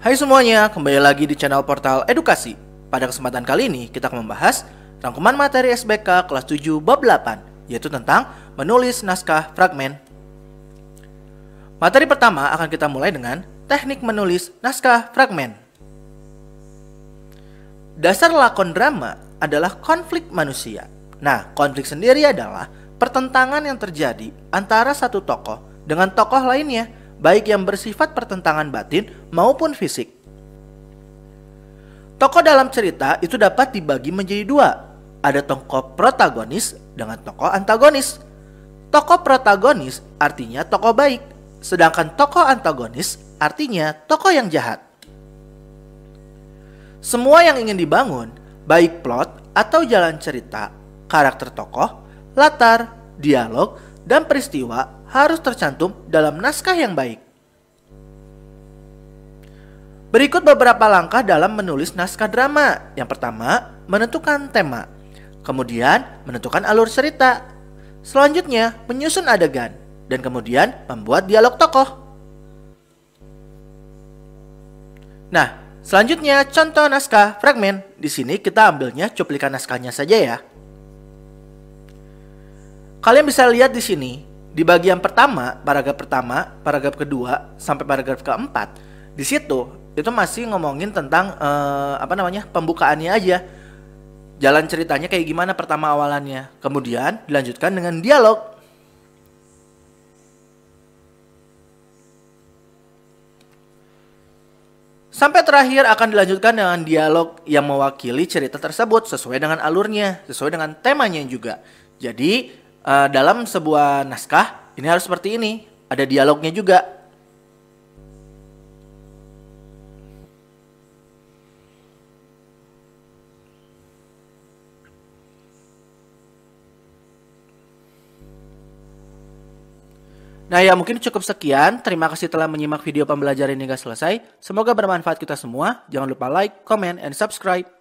Hai semuanya, kembali lagi di channel Portal Edukasi. Pada kesempatan kali ini, kita akan membahas rangkuman materi SBK kelas 7 bab 8, yaitu tentang menulis naskah fragmen. Materi pertama akan kita mulai dengan teknik menulis naskah fragmen. Dasar lakon drama adalah konflik manusia. Nah, konflik sendiri adalah pertentangan yang terjadi antara satu tokoh dengan tokoh lainnya – baik yang bersifat pertentangan batin maupun fisik. Tokoh dalam cerita itu dapat dibagi menjadi dua. Ada tokoh protagonis dengan tokoh antagonis. Tokoh protagonis artinya tokoh baik, sedangkan tokoh antagonis artinya tokoh yang jahat. Semua yang ingin dibangun, baik plot atau jalan cerita, karakter tokoh, latar, dialog, dan peristiwa harus tercantum dalam naskah yang baik. Berikut beberapa langkah dalam menulis naskah drama. Yang pertama, menentukan tema. Kemudian, menentukan alur cerita. Selanjutnya, menyusun adegan dan kemudian membuat dialog tokoh. Nah, selanjutnya contoh naskah fragmen. Di sini kita ambilnya cuplikan naskahnya saja ya. Kalian bisa lihat di sini, di bagian pertama, paragraf pertama, paragraf kedua, sampai paragraf keempat, di situ itu masih ngomongin tentang eh, apa namanya pembukaannya aja, jalan ceritanya kayak gimana pertama awalannya, kemudian dilanjutkan dengan dialog. Sampai terakhir akan dilanjutkan dengan dialog yang mewakili cerita tersebut sesuai dengan alurnya, sesuai dengan temanya juga. Jadi uh, dalam sebuah naskah ini harus seperti ini. Ada dialognya juga. Nah ya mungkin cukup sekian. Terima kasih telah menyimak video pembelajaran hingga selesai. Semoga bermanfaat kita semua. Jangan lupa like, comment, and subscribe.